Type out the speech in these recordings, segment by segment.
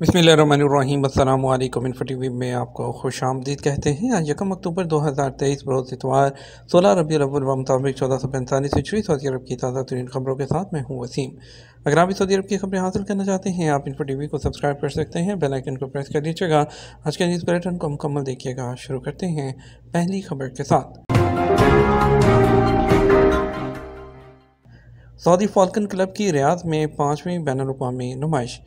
बसमीम अल्लाम इन्फटी में आपको खुश आमदीद कहते हैं आज यकम अक्टूबर 2023 बरोज़ इतवार सोलह रबी अव्वल मुताबिक चौदह सौ पैंतालीस हिचरी सऊदी अरब की ताज़ा तरीन खबरों के साथ मैं हूँ वसीम अगर आप भी सऊदी अरब की खबरें हासिल करना चाहते हैं आप इन्फो टीवी को सब्सक्राइब कर सकते हैं बेल आइकन को प्रेस कर लीजिएगा आज के न्यूज़ बुलेटिन को मुकम्मल देखिएगा शुरू करते हैं पहली खबर के साथ सऊदी फाल्कन क्लब की रियाद में पाँचवीं बैन अवी नुमाइश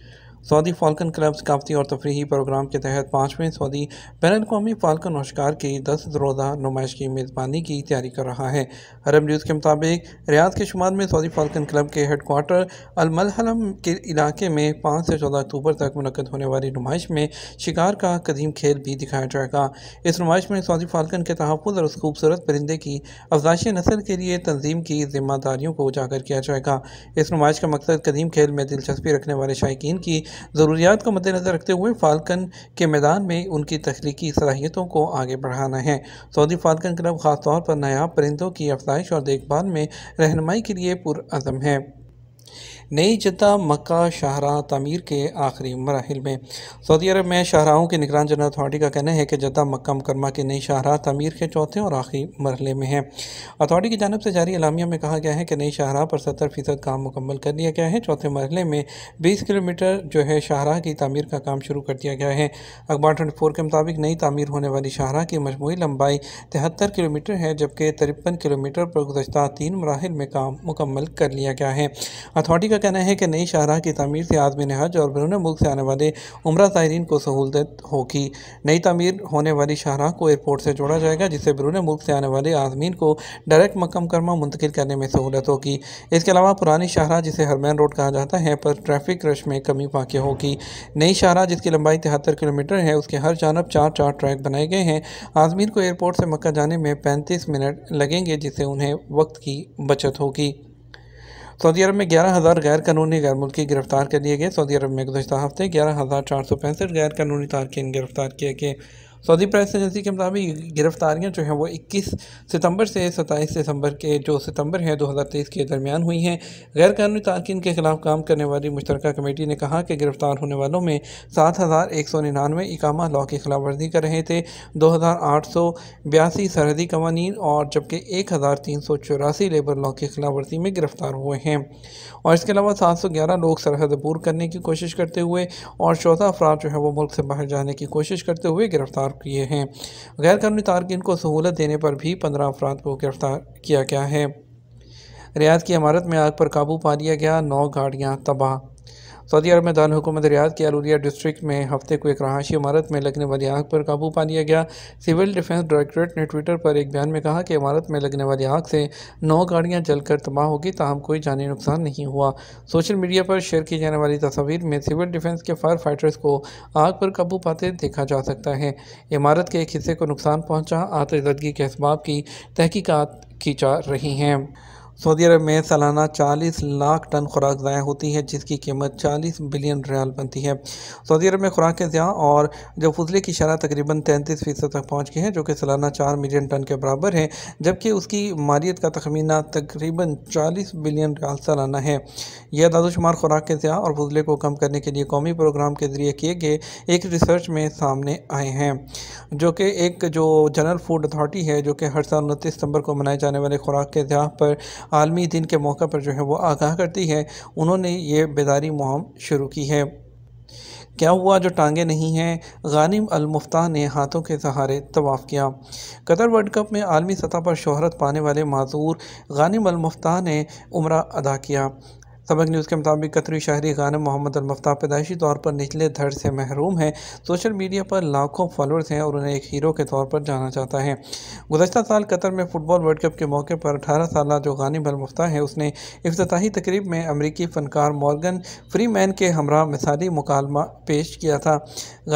सऊदी फालकन क्लब सकाफती और तफरी प्रोग्राम के तहत पाँचवें सऊदी बैन अवी और अशकार की दस रोज़ा नुमाइश की मेज़बानी की तैयारी कर रहा है अरब न्यूज़ के मुताबिक रियाज के शुमार में सऊदी फालकन क्लब के हेडकोर्टर अलमलहलम के इलाके में पाँच से चौदह अक्टूबर तक मनकद होने वाली नुमाइश में शिकार का कदीम खेल भी दिखाया जाएगा इस नुमाइश में सऊदी फालकन के तहफ़ और उस खूबसूरत परिंदे की अफजाइश नसल के लिए तंजीम की जिम्मेदारियों को उजागर किया जाएगा इस नुमाइश का मकसद कदीम खेल में दिलचस्पी रखने वाले शायक की ज़रूरियात को मद्देनज़र रखते हुए फालकन के मैदान में उनकी तख्लीकी सलाहियतों को आगे बढ़ाना है सऊदी फालकन क्लब ख़ासतौर पर नायाब परिंदों की अफजाइश और देखभाल में रहनमाई के लिए पुरज़म है नई जद्दा मक्का शाहरा तमीर के आखिरी मराहल में सऊदी अरब में शाहराहों की निगरान जनरल अथॉरिटी का कहना है कि जद्दा मक्का मुकरमा के नई शाहरा तमीर के चौथे और आखिरी मरहले में है अथॉरिटी की जानब से जारी अलामिया में कहा गया है कि नई शाहरा पर सत्तर फ़ीसद काम मुकम्मल कर लिया गया है चौथे मरहले में बीस किलोमीटर जो है शाहरा की तमीर का काम शुरू कर दिया गया है अखबार ट्वेंटी फोर के मुताबिक नई तमीर होने वाली शाहरा की मजमू लंबाई तिहत्तर किलोमीटर है जबकि तिरपन किलोमीटर पर गुजशत तीन मराहल में काम मुकम्मल कर लिया गया है अथॉरिटी का का कहना है कि नई शाहराह की तमीर से आदमी हज और बरून मुल्क से आने वाले उम्र ज़ायरीन को सहूलत होगी नई तमीर होने वाली शाहराह को एयरपोर्ट से जोड़ा जाएगा जिससे बरून मुल्क से आने वाले आजमीन को डायरेक्ट मकम करमा मुंतकिल करने में सहूलत होगी इसके अलावा पुरानी शाहराह जिसे हरमैन रोड कहा जाता है पर ट्रैफिक रश में कमी वाक़ होगी नई शाहराह जिसकी लंबाई तिहत्तर किलोमीटर है उसके हर जानब चार चार ट्रैक बनाए गए हैं आजमीन को एयरपोर्ट से मक्का जाने में पैंतीस मिनट लगेंगे जिससे उन्हें वक्त की बचत होगी सऊदी अरब में ग्यारह हज़ार गैर कानूनी गैर मुल्की गिरफ्तार कर लिए गए सऊदी अरब में गुजशत हफ्ते ग्यारह हज़ार चार सौ पैंसठ गैर कानूनी तारकिन गिरफ्तार किए गए सऊदी प्रेस एजेंसी के मुताबिक गिरफ्तारियां जो हैं वो 21 सितंबर से 27 सितंबर के जो सितंबर है 2023 के दरमियान हुई हैं गैर कानूनी तारकिन के खिलाफ काम करने वाली मुश्तरका कमेटी ने कहा कि गिरफ्तार होने वालों में सात हज़ार एक सौ निन्यानवे इकामा लॉ की खिलाफ वर्जी कर रहे थे दो हज़ार आठ सौ बयासी सरहदी कवानीन और जबकि एक हज़ार तीन सौ चौरासी लेबर लॉ की खिलाफ वर्जी में गिरफ्तार हुए हैं और इसके अलावा सात सौ ग्यारह लोग सरहद अबूर करने की कोशिश करते हुए और चौदह अफराद जो है वो मुल्क से बाहर जाने की कोशिश करते हुए गिरफ्तार किए हैं गैर कानूनी तारकिन को सहूलत देने पर भी पंद्रह अफराद को गिरफ्तार किया गया है रियाद की इमारत में आग पर काबू पा लिया गया नौ गाड़ियाँ तबाह सऊदी अरब में दारकूमत रियाद के आलूदिया डिस्ट्रिक्ट में हफ्ते को एक रहायशी इमारत में लगने वाली आग पर काबू पा लिया गया सिविल डिफेंस डायरेक्टोरेट ने ट्विटर पर एक बयान में कहा कि इमारत में लगने वाली आग से नौ गाड़ियाँ जलकर तबाह होगी ताहम कोई जानी नुकसान नहीं हुआ सोशल मीडिया पर शेयर की जाने वाली तस्वीर में सिविल डिफेंस के फायर फाइटर्स को आग पर काबू पाते देखा जा सकता है इमारत के एक हिस्से को नुकसान पहुँचा आतजदगी के इसबाब की तहकीकत की जा रही हैं सऊदी अरब में सालाना 40 लाख टन खुराक ज़ाया होती है जिसकी कीमत 40 बिलियन रियाल बनती है सऊदी अरब में खुराक ज़्या और जो फजले की शरह तकरीबन 33 फ़ीसद तक पहुँच गई है जो कि सालाना 4 मिलियन टन के बराबर है जबकि उसकी मालियत का तखमीना तकरीबन 40 बिलियन रियाल सालाना है यह दादोशुमार खुराक ज़्या और फजले को कम करने के लिए कौमी प्रोग्राम के ज़रिए किए गए एक रिसर्च में सामने आए हैं जो कि एक जो जनरल फूड अथॉरिटी है जो कि हर साल उनतीस सितंबर को मनाए जाने वाले खुराक के ज़्या पर आलमी दिन के मौके पर जो है वो आगाह करती है उन्होंने ये बेदारी मुहम शुरू की है क्या हुआ जो टांगे नहीं हैं गानिम अलमुफ्ता ने हाथों के सहारे तवाफ़ किया कतर वर्ल्ड कप में आलमी सतह पर शोहरत पाने वाले माजूर गानिम अलमुफ्ता ने उम्र अदा किया सबक न्यूज़ के मुताबिक कतरी शहरी गाना मोहम्मद अलमफ्ता पैदाइशी तौर पर निचले धड़ से महरूम हैं सोशल मीडिया पर लाखों फॉलोअर्स हैं और उन्हें एक हीरो के तौर पर जाना चाहता है गुजशत साल कतर में फ़ुटबॉल वर्ल्ड कप के मौके पर अठारह साल जो गानिब अलमफ्ता है उसने अफ्ताही तकरीब में अमरीकी फ़नकार मॉर्गन फ्री मैन के हमरा मिसाली मुकालमा पेश किया था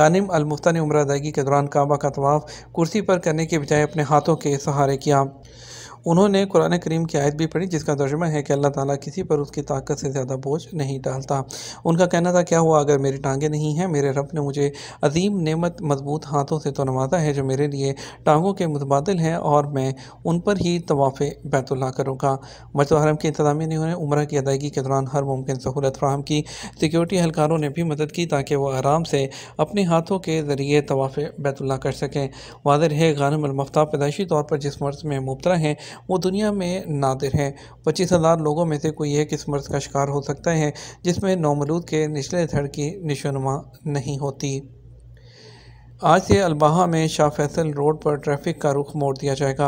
गानिम अलमुफ्ता ने उम्र अदायगी के दौरान काबा का तवाफ़ कुर्सी पर करने के बजाय अपने हाथों के सहारे किया उन्होंने कुरान करीम की आयत भी पढ़ी जिसका तर्जमा है कि अल्लाह ताला किसी पर उसकी ताकत से ज़्यादा बोझ नहीं डालता उनका कहना था क्या हुआ अगर मेरी टांगें नहीं हैं मेरे रब ने मुझे अजीम नेमत मजबूत हाथों से तो नवाजा है जो मेरे लिए टांगों के मुतबादल हैं और मैं उन पर ही तवाफ़ बैतुल्ला करूँगा मजद हरम के इंतजामी ने उन्हें उम्र की अदायगी के दौरान हर मुमकिन सहूलत फ्राहम की सिक्योरिटी एहलकारों ने भी मदद की ताकि वह आराम से अपने हाथों के ज़रिए तवाफ़ बैतुल्ला कर सकें वादर है गानमफ्ता पैदाइशी पैदाशी तौर पर जिस मर्ज़ में मुबतला हैं वो दुनिया में नादिर हैं पच्चीस हज़ार लोगों में से कोई एक इस मर्ज़ का शिकार हो सकता है जिसमें नौमलूद के निचले धड़ की निशोनुमा नहीं होती आज से अलबाहा में शाह फैसल रोड पर ट्रैफिक का रुख मोड़ दिया जाएगा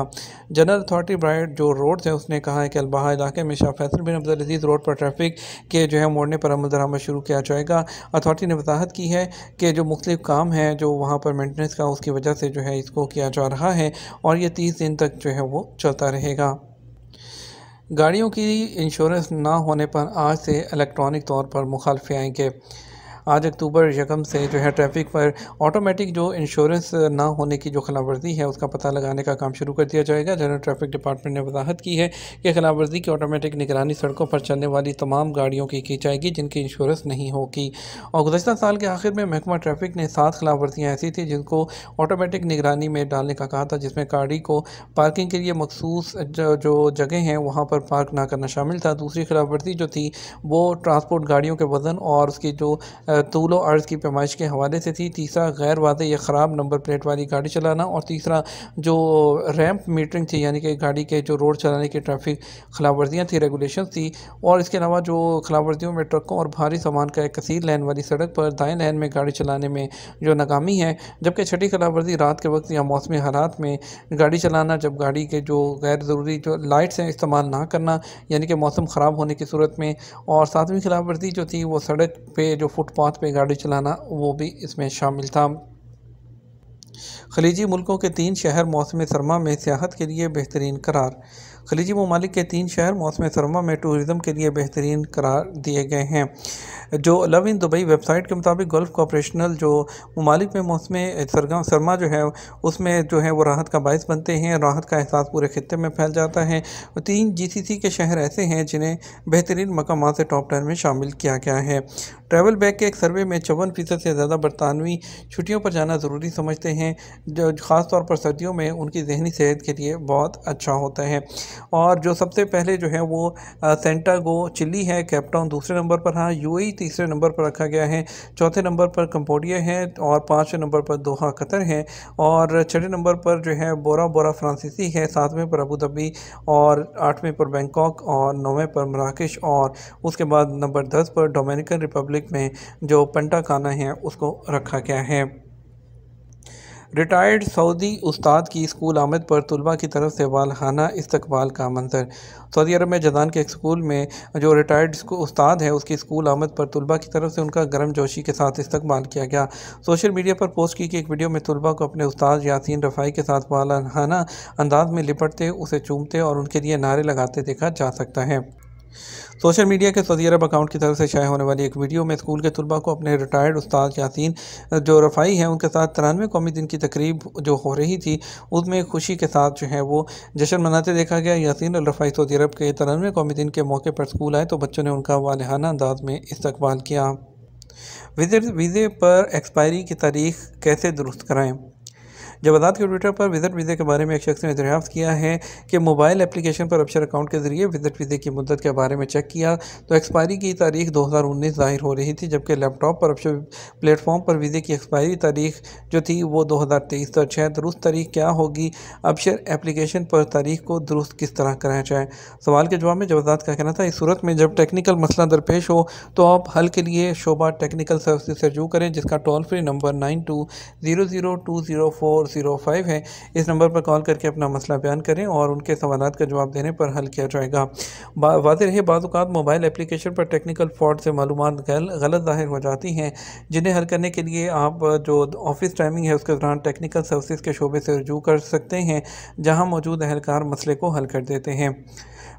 जनरल अथॉरिटी ब्राइड जो रोड है उसने कहा है कि अलबाहा इलाके में Shah Faisal bin Abdul Aziz road पर ट्रैफिक के जो है मोड़ने पर अमल दरामद शुरू किया जाएगा अथॉरिटी ने वजाहत की है कि जो मुख्तलिफ काम है जो वहाँ पर मेंटेनेंस का उसकी वजह से जो है इसको किया जा रहा है और ये तीस दिन तक जो है वो चलता रहेगा गाड़ियों की इंश्योरेंस ना होने पर आज से इलेक्ट्रॉनिक तौर पर मुखालफे आएंगे आज अक्टूबर यकम से जो है ट्रैफिक पर ऑटोमेटिक जो इंश्योरेंस ना होने की जो खिलाफवर्जी है उसका पता लगाने का काम शुरू कर दिया जाएगा जनरल ट्रैफिक डिपार्टमेंट ने वजाहत की है कि खिलाफवर्जी की ऑटोमेटिक निगरानी सड़कों पर चलने वाली तमाम गाड़ियों की की जाएगी जिनकी इंश्योरेंस नहीं होगी और गुजशत साल के आखिर में महकमा ट्रैफिक ने सात खिलाफवर्जियाँ ऐसी थी जिनको ऑटोमेटिक निगरानी में डालने का कहा था जिसमें गाड़ी को पार्किंग के लिए मखसूस जो जगह हैं वहाँ पर पार्क ना करना शामिल था दूसरी खिलाफवर्जी जो थी वो ट्रांसपोर्ट गाड़ियों के वजन और उसकी जो तूल अर्ज़ की पैमाइश के हवाले से थी तीसरा गैर वाज या ख़राब नंबर प्लेट वाली गाड़ी चलाना और तीसरा जो रैम्प मीटरिंग थी यानी कि गाड़ी के जो रोड चलाने की ट्रैफिक खिलाफ वर्जियाँ थी रेगुलेशन थी और इसके अलावा जो खिलाफ वर्जियों में ट्रकों और भारी सामान का एक कसीर लाइन वाली सड़क पर दाएँ लाइन में गाड़ी चलाने में जो नाकामी है जबकि छठी खिलाफ वर्जी रात के वक्त या मौसमी हालात में गाड़ी चलाना जब गाड़ी के जो गैर ज़रूरी जो लाइट्स हैं इस्तेमाल ना करना यानी कि मौसम ख़राब होने की सूरत में और सातवीं खिलाफ वर्जी जो थी वो सड़क पर जो फुटपाथ फुटपाथ पे गाड़ी चलाना वो भी इसमें शामिल था खलीजी मुल्कों के तीन शहर मौसम सरमा में सियाहत के लिए बेहतरीन करार खलीजी ममालिक के तीन शहर मौसम सरमा में टूरिज़म के लिए बेहतरीन करार दिए गए हैं जो लव इन दुबई वेबसाइट के मुताबिक गल्फ़ कॉपरेशनल जो ममालिक में मौसम सरमा जो है उसमें जो है वो राहत का बायस बनते हैं राहत का एहसास पूरे खत्े में फैल जाता है तीन जी सी सी के शहर ऐसे हैं जिन्हें बेहतरीन मकाम से टॉप टेन में शामिल किया गया है ट्रैवल बैग के एक सर्वे में चौवन फ़ीसद से ज़्यादा बरतानवी छुट्टियों पर जाना ज़रूरी समझते हैं जो ख़ास तौर पर सर्दियों में उनकी जहनी सेहत के लिए बहुत अच्छा होता है और जो सबसे पहले जो है वो सेंटागो चिली है कैपटाउन दूसरे नंबर पर हाँ यूएई तीसरे नंबर पर रखा गया है चौथे नंबर पर कंपोडिया है और पाँचवें नंबर पर दोहा कतर है और छठे नंबर पर जो है बोरा बोरा फ्रांसीसी है सातवें पर अबू धाबी और आठवें पर बैंकॉक और नौवें पर मराकश और उसके बाद नंबर दस पर डोमिनिकन रिपब्लिक में जो पंटा काना है उसको रखा गया है रिटायर्ड सऊदी उस्ताद की स्कूल आमद पर तलबा की तरफ से वालखाना इस्तबाल का मंजर सऊदी अरब में जदान के एक स्कूल में जो रिटायर्ड उस्ताद है उसकी स्कूल आमद पर तलबा की तरफ से उनका गर्म जोशी के साथ इस्तबाल किया गया सोशल मीडिया पर पोस्ट की कि एक वीडियो में तलबा को अपने उस्ताद यासिन रफाई के साथ वालखाना अंदाज में लिपटते उसे चूमते और उनके लिए नारे लगाते देखा जा सकता है सोशल मीडिया के सऊदी अरब अकाउंट की तरफ से शाये होने वाली एक वीडियो में स्कूल के तलबा को अपने रिटायर्ड उस्ताद यासिन जो रफाई हैं उनके साथ तिरानवे कौमी दिन की तकरीब जो हो रही थी उसमें खुशी के साथ जो है वो जश्न मनाते देखा गया यासिन और रफाई सऊदी अरब के तिरानवे कौमी दिन के मौके पर स्कूल आए तो बच्चों ने उनका वालहाना अंदाज में इस्तकबाल किया वीज़े पर एक्सपायरी की तारीख कैसे दुरुस्त कराएँ जवादात के ट्विटर पर विजिट वीज़े के बारे में एक शख्स ने दरियाफ्त किया है कि मोबाइल एप्लीकेशन पर अबशर अकाउंट के ज़रिए विजिट वीज़े की मदद के बारे में चेक किया तो एक्सपायरी की तारीख दो हज़ार उन्नीस ज़ाहिर हो रही थी जबकि लैपटॉप पर अबशर प्लेटफॉर्म पर वीज़े की एक्सपायरी तारीख जो थी वो दो हज़ार तेईस तो है दुरुस्त तारीख क्या होगी अबशर एप्लीकेशन पर तारीख को दुरुस्त किस तरह कराया जाए सवाल के जवाब में जवादात का कहना था इस सूरत में जब टेक्निकल मसला दरपेश हो तो आप हल के लिए शोभा टेक्निकल सर्विस से रजू करें जिसका toll free number nine two zero zero two zero four zero five है इस नंबर पर कॉल करके अपना मसला बयान करें और उनके सवाल का जवाब देने पर हल किया जाएगा वाज रहे बाज़ात मोबाइल एप्लीकेशन पर टेक्निकल फ्रॉड से मालूम गलत ज़ाहिर हो जाती हैं जिन्हें हल करने के लिए आप जो ऑफिस टाइमिंग है उसके दौरान टेक्निकल सर्विस के शोबे से रजू कर सकते हैं जहाँ मौजूद अहलकार मसले को हल कर देते हैं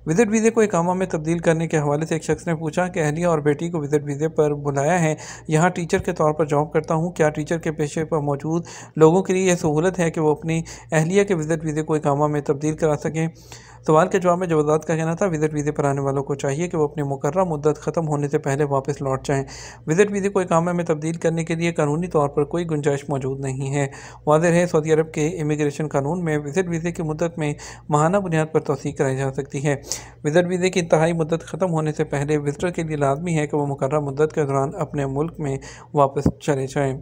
विजिट वीज़े को इकामा में तब्दील करने के हवाले से एक शख्स ने पूछा कि अहलिया और बेटी को विजिट वीज़े पर बुलाया है यहाँ टीचर के तौर पर जॉब करता हूँ क्या टीचर के पेशे पर मौजूद लोगों के लिए यह सहूलत है कि वो अपनी अहलिया के विजिट वीज़े को इकामा में तब्दील करा सकें सवाल के जवाब में जवदात का कहना था विजिट वीज़े पर आने वालों को चाहिए कि वो अपनी मुकर मुद्दत ख़त्म होने से पहले वापस लौट जाएँ विजिट वीज़े को इकामे में तब्दील करने के लिए कानूनी तौर पर कोई गुंजाइश मौजूद नहीं है वाजह है सऊदी अरब के इमिग्रेशन कानून में विजिट वीज़े की मुद्दत में माहाना बुनियाद पर तोसी कराई जा सकती है विजिट वीज़े की इंतहाई मुद्दत ख़त्म होने से पहले विजिटर के लिए लाजमी है कि वह मुकर मुद्दत के दौरान अपने मुल्क में वापस चले जाएँ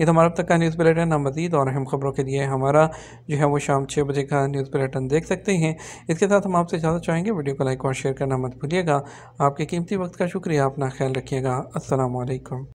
ये तो हमारा अब तक का न्यूज़ बुलेटिन हम मजीद और अहम खबरों के लिए हमारा जो है वो शाम छः बजे का न्यूज़ बुलेटिन देख सकते हैं इसके साथ हम आपसे ज़्यादा चाहेंगे वीडियो को लाइक और शेयर करना मत भूलिएगा आपके कीमती वक्त का शुक्रिया अपना ख्याल रखिएगा असलकम